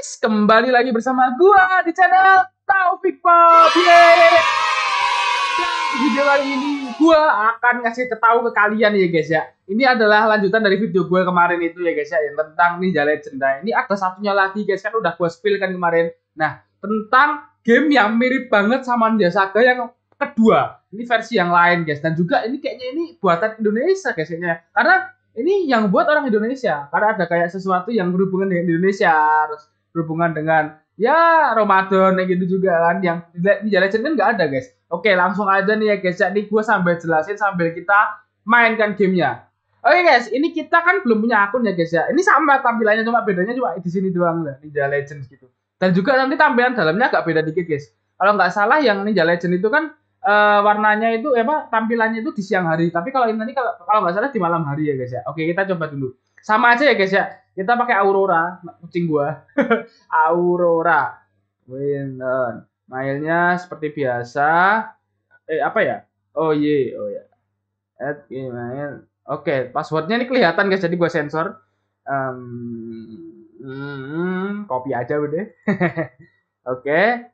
guys, kembali lagi bersama gua di channel Taufik Pop. Yeay. Video kali ini gua akan ngasih tahu ke kalian ya guys ya. Ini adalah lanjutan dari video gue kemarin itu ya guys ya yang tentang nih Legend. Nah, ini ada satunya lagi guys kan udah gua spill kan kemarin. Nah, tentang game yang mirip banget sama Ninja Saga yang kedua. Ini versi yang lain guys dan juga ini kayaknya ini buatan Indonesia guys ya. Karena ini yang buat orang Indonesia karena ada kayak sesuatu yang berhubungan dengan Indonesia terus berhubungan dengan ya Ramadan yang gitu juga kan yang di Liga Legend kan nggak ada guys oke langsung aja nih ya guys jadi ya, gue sambil jelasin sambil kita mainkan gamenya oke guys ini kita kan belum punya akun ya guys ya ini sama tampilannya cuma bedanya cuma di sini doang lah Ninja Legends gitu dan juga nanti tampilan dalamnya agak beda dikit guys kalau nggak salah yang Ninja Legend itu kan uh, warnanya itu eh, apa tampilannya itu di siang hari tapi kalau ini nanti kalau kalau nggak salah di malam hari ya guys ya oke kita coba dulu sama aja ya guys ya kita pakai Aurora, kucing gua. Aurora. Winon. Mailnya seperti biasa. Eh apa ya? Oh ye, oh ya. At email. Oke, okay, passwordnya ini kelihatan guys, jadi gua sensor. Um, mm, copy aja udah. Oke. Okay.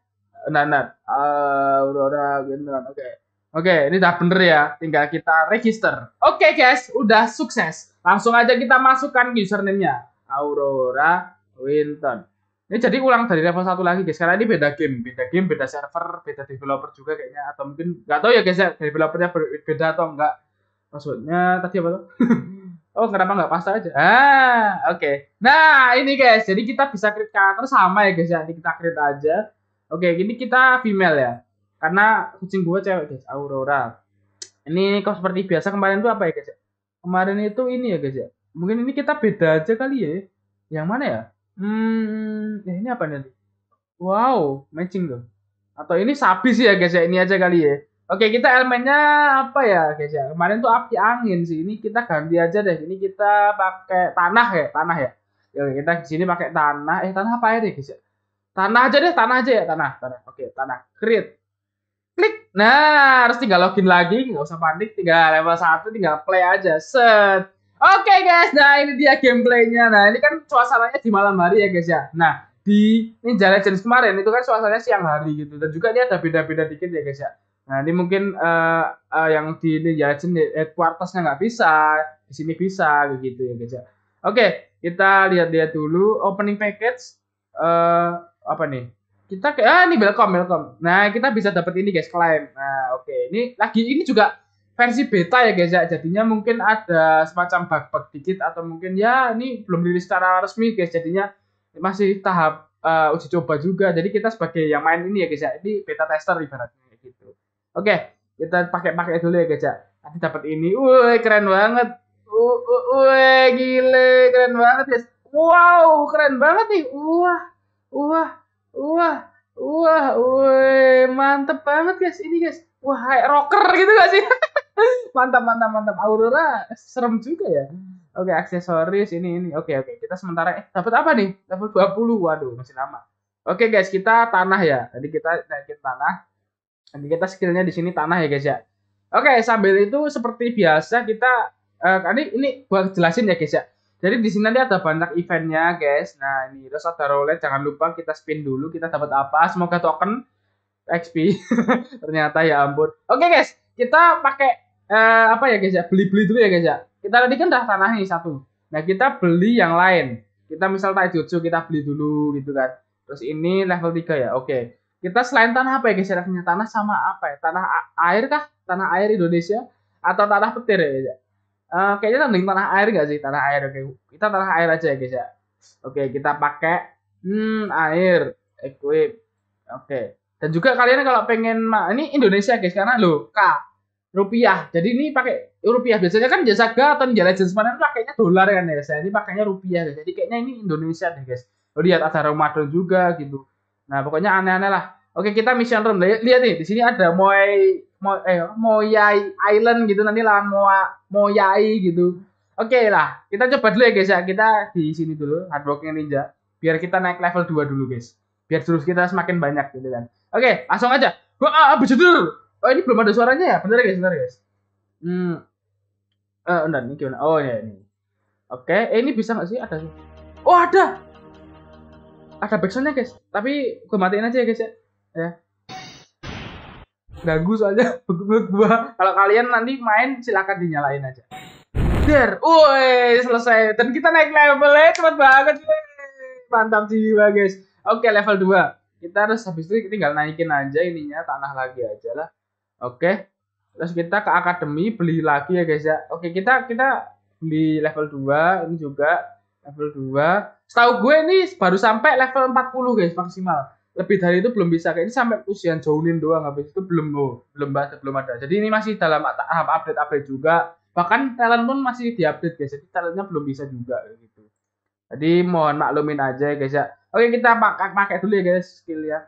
Nah, nah, Aurora Winon. Oke. Okay. Oke, okay, ini udah bener ya. Tinggal kita register. Oke okay, guys, udah sukses. Langsung aja kita masukkan username-nya. Aurora Winton. Ini jadi ulang dari level satu lagi guys. Karena ini beda game, beda game, beda server, beda developer juga kayaknya atau mungkin nggak tahu ya guys ya, developernya beda atau enggak. Maksudnya tadi apa tuh? oh, kenapa nggak pasta aja? Ah, oke. Okay. Nah, ini guys. Jadi kita bisa create karakter sama ya guys ya. Ini kita create aja. Oke, okay, ini kita female ya. Karena kucing gua cewek guys, Aurora. Ini kok seperti biasa kemarin tuh apa ya guys ya? Kemarin itu ini ya guys ya mungkin ini kita beda aja kali ya yang mana ya hmm ya ini apa nih wow matching dong atau ini sapi sih ya guys ya ini aja kali ya Oke, kita elemennya apa ya, guys ya? Kemarin tuh api angin sih. Ini kita ganti aja deh. Ini kita pakai tanah ya, tanah ya? ya. Oke, kita di sini pakai tanah. Eh, tanah apa ya deh, guys ya? Tanah aja deh, tanah aja ya, tanah, tanah. Oke, tanah. Create. Klik. Nah, harus tinggal login lagi, nggak usah panik, tinggal level 1, tinggal play aja. Set. Oke okay guys, nah ini dia gameplaynya. Nah ini kan suasananya di malam hari ya guys ya. Nah di Ninja Legends kemarin itu kan suasananya siang hari gitu dan juga ini ada beda-beda dikit ya guys ya. Nah ini mungkin uh, uh, yang di Ninja Legends headquartersnya nggak bisa, di sini bisa gitu ya guys ya. Oke, okay, kita lihat-lihat dulu opening package uh, apa nih? Kita ke ah ini welcome welcome. Nah kita bisa dapat ini guys claim. Nah oke okay. ini lagi ini juga versi beta ya guys ya jadinya mungkin ada semacam bug-bug dikit atau mungkin ya ini belum rilis secara resmi guys jadinya masih tahap uh, uji coba juga jadi kita sebagai yang main ini ya guys ya ini beta tester ibaratnya gitu oke kita pakai-pakai dulu ya guys ya nanti dapat ini woi keren banget woi gile keren banget guys wow keren banget nih wah wah wah wah woi mantep banget guys ini guys wah rocker gitu gak sih mantap mantap mantap Aurora serem juga ya oke aksesoris ini ini oke oke kita sementara eh dapat apa nih level 20 waduh masih lama oke guys kita tanah ya tadi kita naikin tanah nanti kita skillnya di sini tanah ya guys ya oke sambil itu seperti biasa kita eh, ini ini buat jelasin ya guys ya jadi di sini nanti ada banyak eventnya guys nah ini terus ada roulette jangan lupa kita spin dulu kita dapat apa semoga token XP ternyata ya ampun oke guys kita pakai eh, apa ya guys ya beli-beli dulu ya guys ya kita tadi kan dah tanah ini satu nah kita beli yang lain kita misal taijutsu kita beli dulu gitu kan terus ini level 3 ya oke kita selain tanah apa ya guys ya levelnya tanah sama apa ya tanah air kah tanah air Indonesia atau tanah petir ya guys ya uh, kayaknya tanding tanah air gak sih tanah air oke kita tanah air aja ya guys ya oke kita pakai hmm, air equip oke dan juga kalian kalau pengen ini Indonesia guys karena lo K rupiah. Jadi ini pakai rupiah. Biasanya kan jasa ke atau jasa jenis mana kan pakainya dolar kan ya. Saya ini pakainya rupiah. Guys. Jadi kayaknya ini Indonesia deh guys. Oh, lihat ada Ramadan juga gitu. Nah pokoknya aneh-aneh lah. Oke kita mission room. Lihat nih di sini ada Moai Mo, eh, Moai Island gitu nanti lawan Moa Moai gitu. Oke lah, kita coba dulu ya guys ya. Kita di sini dulu hardworking ninja. Biar kita naik level 2 dulu guys. Biar terus kita semakin banyak gitu kan. Oke, langsung aja. wah abis itu. Oh ini belum ada suaranya ya? Bentar ya, guys, bentar ya, guys. Hmm. Eh, uh, ini gimana? Oh ya ini. Oke, okay. eh, ini bisa nggak sih? Ada Oh ada. Ada backsoundnya guys. Tapi gue matiin aja ya guys ya. Ya. Ganggu soalnya gua. Kalau kalian nanti main silakan dinyalain aja. Der, woi selesai. Dan kita naik level ya, eh. cepet banget. Mantap sih jiwa guys. Oke okay, level 2 kita harus habis itu tinggal naikin aja ininya tanah lagi aja lah Oke. Terus kita ke akademi beli lagi ya guys ya. Oke, kita kita beli level 2 ini juga level 2. Setahu gue ini baru sampai level 40 guys maksimal. Lebih dari itu belum bisa ini sampai usian jauhin doang habis itu belum loh, belum belum ada. Jadi ini masih dalam tahap update-update juga. Bahkan talent pun masih diupdate guys. Jadi talentnya belum bisa juga gitu. Jadi mohon maklumin aja ya guys ya. Oke, kita pakai pakai dulu ya guys skill ya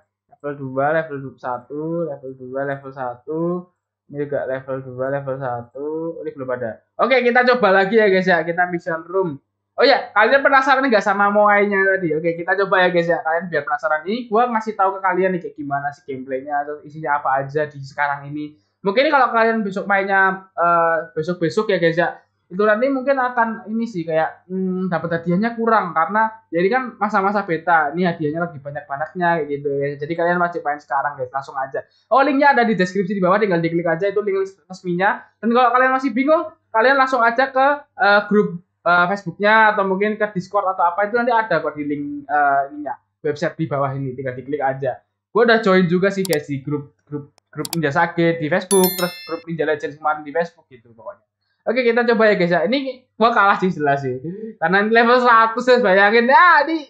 level 2, level 1, level 2, level 1. Ini juga level 2, level 1. Ini belum ada. Oke, kita coba lagi ya guys ya. Kita mission room. Oh ya, kalian penasaran nggak sama moainya tadi? Oke, kita coba ya guys ya. Kalian biar penasaran. Ini gue ngasih tahu ke kalian nih kayak gimana sih gameplaynya atau isinya apa aja di sekarang ini. Mungkin kalau kalian besok mainnya eh, besok-besok uh, besok -besok ya guys ya itu nanti mungkin akan ini sih kayak hmm, dapat hadiahnya kurang karena jadi ya kan masa-masa beta ini hadiahnya lagi banyak-banyaknya gitu ya. Jadi kalian wajib main sekarang guys, langsung aja. Oh, linknya ada di deskripsi di bawah tinggal diklik aja itu link resminya. Dan kalau kalian masih bingung, kalian langsung aja ke uh, grup uh, Facebooknya atau mungkin ke Discord atau apa itu nanti ada kok di link uh, ininya website di bawah ini tinggal diklik aja. Gue udah join juga sih guys di grup grup grup Ninja Sage di Facebook terus grup Ninja Legends kemarin di Facebook gitu pokoknya. Oke kita coba ya guys ya. Ini gua kalah sih jelas sih. Karena level 100 ya bayangin. Ah ini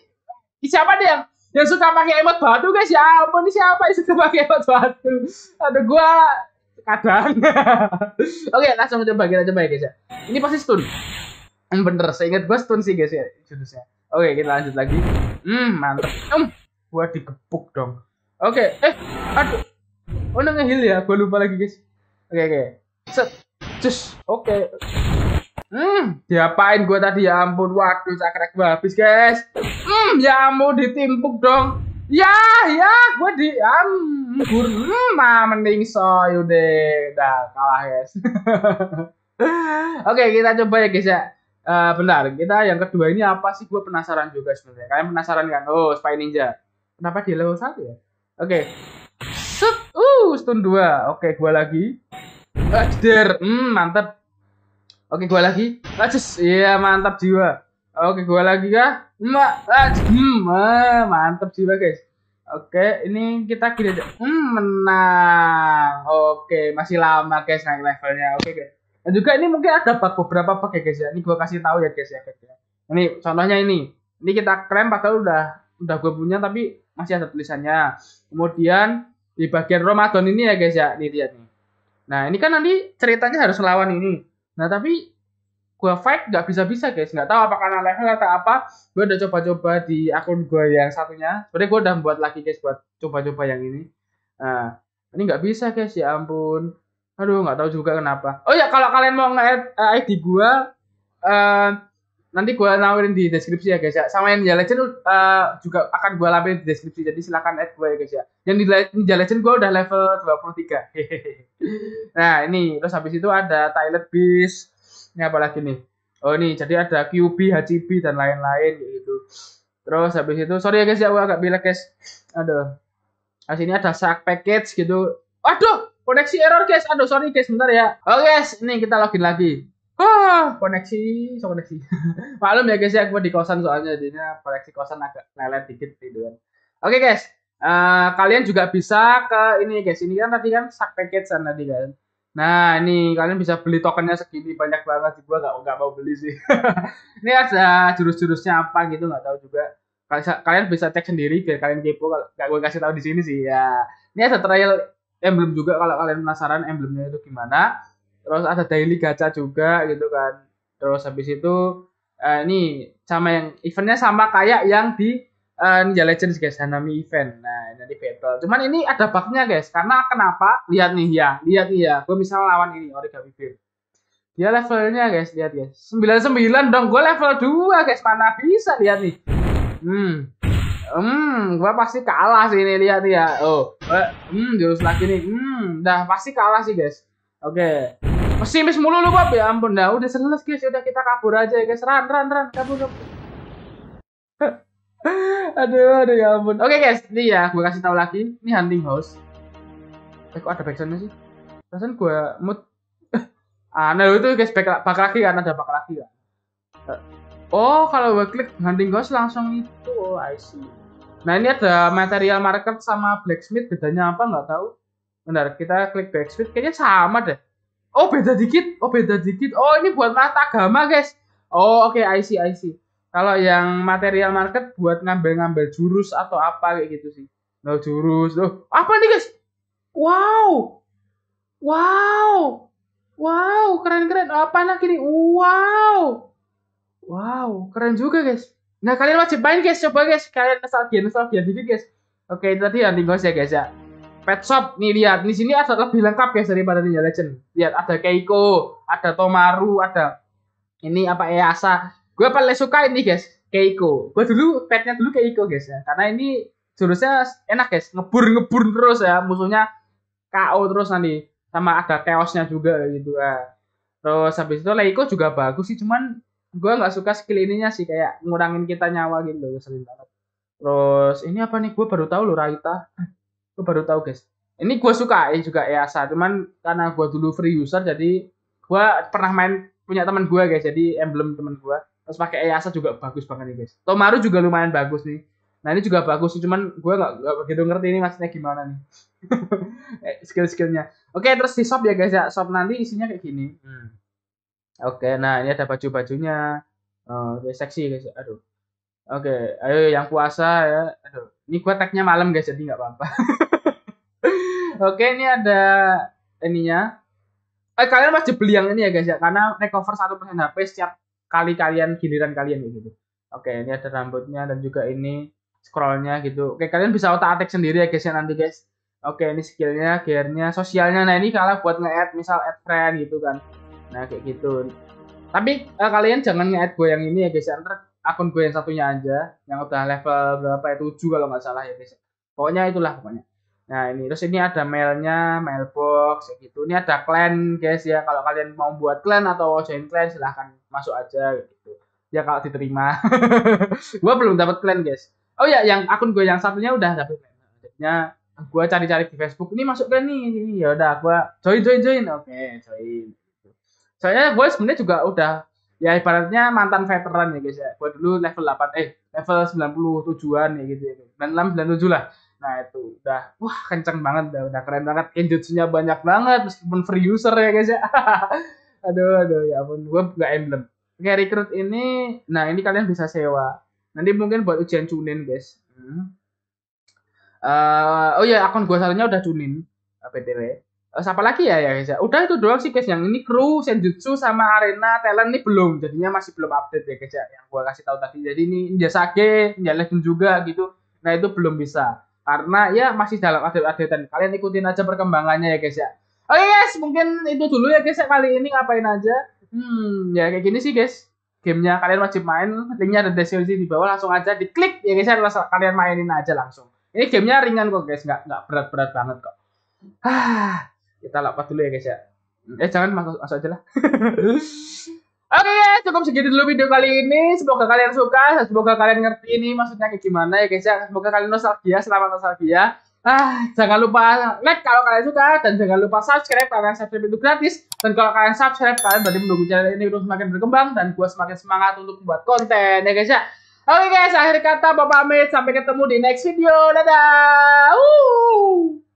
siapa dia yang yang suka pakai emot batu guys ya ampun ini siapa yang suka pakai emot batu ada gua kadang oke langsung coba kita coba ya guys ya ini pasti stun yang hmm, bener seingat gua stun sih guys ya jurusnya oke kita lanjut lagi hmm mantep um gua digepuk dong oke eh aduh oh nge heal ya gua lupa lagi guys oke oke set Cus, oke. Okay. Hmm, diapain gue tadi ya ampun, waduh cakrek gue habis guys. Hmm, ya mau ditimpuk dong. Ya, ya, gue di, am, um, hmm, mending soy udah, dah kalah guys. oke, okay, kita coba ya guys ya. Uh, eh, benar, kita yang kedua ini apa sih? Gue penasaran juga sebenarnya. Kalian penasaran kan? Oh, Spy Ninja. Kenapa dia level 1 ya? Oke. Okay. Set. Uh, stun 2. Oke, okay, gua lagi. Ajder, hmm mantap. Oke gua lagi. Lajus. iya yeah, mantap jiwa. Oke gua lagi kah? Mbak, hmm eh, mantap jiwa guys. Oke, ini kita kira. aja. Hmm, menang. Oke, masih lama guys naik levelnya. Oke guys. Dan juga ini mungkin ada bug beberapa bug ya guys ya. Ini gua kasih tahu ya guys ya guys ya. Ini contohnya ini. Ini kita krem padahal udah udah gue punya tapi masih ada tulisannya. Kemudian di bagian Ramadan ini ya guys ya, nih lihat nih Nah, ini kan nanti ceritanya harus melawan ini. Nah, tapi gue fight nggak bisa-bisa guys. Nggak tahu apa karena level atau apa. Gue udah coba-coba di akun gue yang satunya. Sebenernya gue udah buat lagi guys buat coba-coba yang ini. Nah, ini nggak bisa guys. Ya ampun. Aduh, nggak tahu juga kenapa. Oh ya, kalau kalian mau nge-add ID gue, eh uh, nanti gue nawarin di deskripsi ya guys ya sama yang Ninja Legend uh, juga akan gue lampin di deskripsi jadi silahkan add gue ya guys ya yang di Ninja Legend gue udah level 23 nah ini terus habis itu ada Toilet Beast ini apa lagi nih oh ini jadi ada QB, HCB dan lain-lain gitu terus habis itu sorry ya guys ya gue agak bilang guys aduh nah, ini ada sack Package gitu aduh koneksi error guys aduh sorry guys bentar ya oke oh, guys ini kita login lagi Ah, koneksi, so koneksi. Malam ya guys ya, gue di kosan soalnya jadinya koneksi kosan agak lelet dikit gitu kan. Oke okay, guys, uh, kalian juga bisa ke ini guys, ini kan tadi kan sak package kan tadi kan. Nah ini kalian bisa beli tokennya segini banyak banget, sih gue nggak gak mau beli sih. ini ada jurus-jurusnya apa gitu nggak tahu juga. Kalian bisa cek sendiri biar kalian kepo, gak gue kasih tahu di sini sih ya. Ini ada trial emblem juga kalau kalian penasaran emblemnya itu gimana terus ada daily gacha juga gitu kan terus habis itu uh, ini sama yang eventnya sama kayak yang di uh, Ninja Legends guys Hanami event nah jadi battle cuman ini ada bugnya guys karena kenapa lihat nih ya lihat nih ya gue misalnya lawan ini Origami Bear dia levelnya guys lihat guys 99 dong gue level 2 guys mana bisa lihat nih hmm hmm, gua pasti kalah sih ini lihat ya. Oh, eh, hmm, jurus lagi nih. Hmm, dah pasti kalah sih guys. Oke. Okay. Pesimis mulu lu, Bab. Ya ampun, dah udah seles, guys. Ya udah kita kabur aja, ya, guys. Ran, ran, ran, kabur, kabur. aduh, aduh, ya ampun. Oke, guys. Ini ya, gue kasih tahu lagi. Ini hunting house. Eh, kok ada backsoundnya sih? Perasaan gue mood. ah, nah itu guys, back, back lagi kan. Ada back lagi kan. Oh, kalau gue klik hunting house langsung itu. Oh, I see. Nah, ini ada material market sama blacksmith. Bedanya apa? Nggak tahu. Bentar, kita klik blacksmith. Kayaknya sama deh oh beda dikit oh beda dikit oh ini buat mata agama guys oh oke okay, I see I see kalau yang material market buat ngambil-ngambil jurus atau apa kayak gitu sih no jurus loh apa nih guys wow wow wow keren keren Oh, apa lagi nih wow wow keren juga guys nah kalian wajib main guys coba guys kalian nostalgia nostalgia dikit guys oke okay, tadi yang tinggal ya guys ya pet shop nih lihat di sini ada lebih lengkap ya daripada Ninja Legend lihat ada Keiko ada Tomaru ada ini apa Easa gue paling suka ini guys Keiko gue dulu petnya dulu Keiko guys ya karena ini jurusnya enak guys ngebur ngebur terus ya musuhnya KO terus nanti sama ada chaosnya juga gitu ya terus habis itu Leiko juga bagus sih cuman gue nggak suka skill ininya sih kayak ngurangin kita nyawa gitu loh sering terus ini apa nih gue baru tahu loh Raita gue baru tahu guys ini gue suka juga EASA cuman karena gue dulu free user jadi gue pernah main punya teman gue guys jadi emblem teman gue terus pakai EASA juga bagus banget nih guys Tomaru juga lumayan bagus nih nah ini juga bagus sih cuman gue nggak begitu ngerti ini maksudnya gimana nih eh, skill-skillnya oke terus di shop ya guys ya shop nanti isinya kayak gini hmm. oke nah ini ada baju-bajunya uh, seksi guys aduh oke ayo yang puasa ya aduh ini gue tagnya malam guys jadi nggak apa-apa Oke, ini ada ininya. Eh, kalian pasti beli yang ini ya guys ya, karena recover 1% HP setiap kali kalian giliran kalian gitu. Oke, ini ada rambutnya dan juga ini scrollnya gitu. Oke, kalian bisa otak atik sendiri ya guys ya nanti guys. Oke, ini skillnya, gearnya, sosialnya. Nah, ini kalau buat nge-add, misal add friend gitu kan. Nah, kayak gitu. Tapi eh, kalian jangan nge-add gue yang ini ya guys ya. Ntar akun gue yang satunya aja, yang udah level berapa ya? 7 kalau nggak salah ya guys. Ya. Pokoknya itulah pokoknya. Nah ini terus ini ada mailnya, mailbox gitu. Ini ada clan guys ya. Kalau kalian mau buat clan atau join clan silahkan masuk aja gitu. Ya kalau diterima. gua belum dapat clan guys. Oh ya yang akun gue yang satunya udah dapat clan. Jadinya gue cari-cari di Facebook ini masuk clan nih. Ya udah gue join join join. Oke okay, join. Soalnya gue sebenarnya juga udah ya ibaratnya mantan veteran ya guys ya. Gue dulu level 8 eh level 97-an ya gitu ya. 96 97 lah Nah itu udah wah kenceng banget udah, udah keren banget kenjutsunya banyak banget meskipun free user ya guys ya. aduh aduh ya ampun gue nggak emblem. Oke recruit ini nah ini kalian bisa sewa. Nanti mungkin buat ujian cunin guys. Hmm. Uh, oh ya akun gue salahnya udah cunin PTW. Uh, eh, siapa lagi ya ya guys ya? Udah itu doang sih guys yang ini kru Senjutsu sama Arena Talent ini belum jadinya masih belum update ya guys ya yang gue kasih tahu tadi. Jadi ini Injasage, Inja Legend juga gitu. Nah itu belum bisa karena ya masih dalam update dan kalian ikutin aja perkembangannya ya guys ya oh iya, guys mungkin itu dulu ya guys ya kali ini ngapain aja hmm ya kayak gini sih guys gamenya kalian wajib main linknya ada deskripsi di bawah langsung aja diklik ya guys ya langsung, kalian mainin aja langsung ini gamenya ringan kok guys nggak nggak berat-berat banget kok ah kita lapat dulu ya guys ya eh jangan masuk masuk aja lah Oke okay ya, guys, cukup segitu dulu video kali ini. Semoga kalian suka, semoga kalian ngerti ini maksudnya kayak gimana ya guys ya. Semoga kalian nostalgia, selamat nostalgia. Ah, jangan lupa like kalau kalian suka dan jangan lupa subscribe karena subscribe itu gratis. Dan kalau kalian subscribe, kalian berarti mendukung channel ini untuk semakin berkembang dan gua semakin semangat untuk membuat konten ya guys ya. Oke okay guys, akhir kata Bapak pamit. Sampai ketemu di next video. Dadah. Uh.